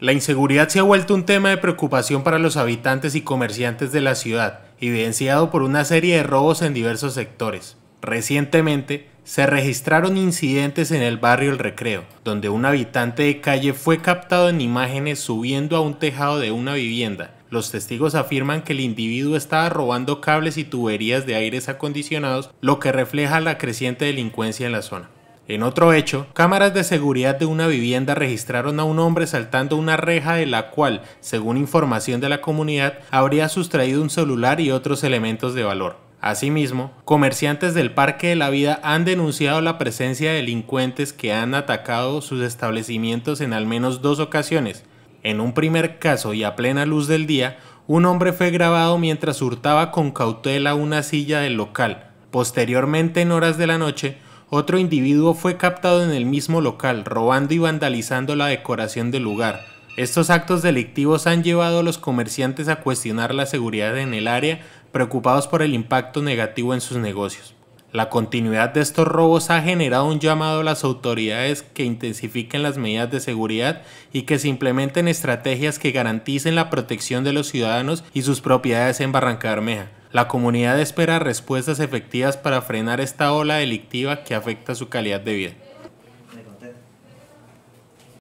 La inseguridad se ha vuelto un tema de preocupación para los habitantes y comerciantes de la ciudad, evidenciado por una serie de robos en diversos sectores. Recientemente, se registraron incidentes en el barrio El Recreo, donde un habitante de calle fue captado en imágenes subiendo a un tejado de una vivienda. Los testigos afirman que el individuo estaba robando cables y tuberías de aires acondicionados, lo que refleja la creciente delincuencia en la zona. En otro hecho, cámaras de seguridad de una vivienda registraron a un hombre saltando una reja de la cual, según información de la comunidad, habría sustraído un celular y otros elementos de valor. Asimismo, comerciantes del Parque de la Vida han denunciado la presencia de delincuentes que han atacado sus establecimientos en al menos dos ocasiones. En un primer caso y a plena luz del día, un hombre fue grabado mientras hurtaba con cautela una silla del local. Posteriormente, en horas de la noche, otro individuo fue captado en el mismo local, robando y vandalizando la decoración del lugar. Estos actos delictivos han llevado a los comerciantes a cuestionar la seguridad en el área, preocupados por el impacto negativo en sus negocios. La continuidad de estos robos ha generado un llamado a las autoridades que intensifiquen las medidas de seguridad y que se implementen estrategias que garanticen la protección de los ciudadanos y sus propiedades en Barranca Bermeja. La comunidad espera respuestas efectivas para frenar esta ola delictiva que afecta su calidad de vida.